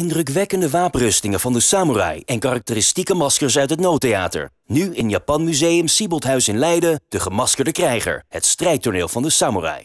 Indrukwekkende wapenrustingen van de samurai en karakteristieke maskers uit het nootheater. Nu in Japan Museum Sieboldhuis in Leiden, de gemaskerde krijger, het strijdtoneel van de samurai.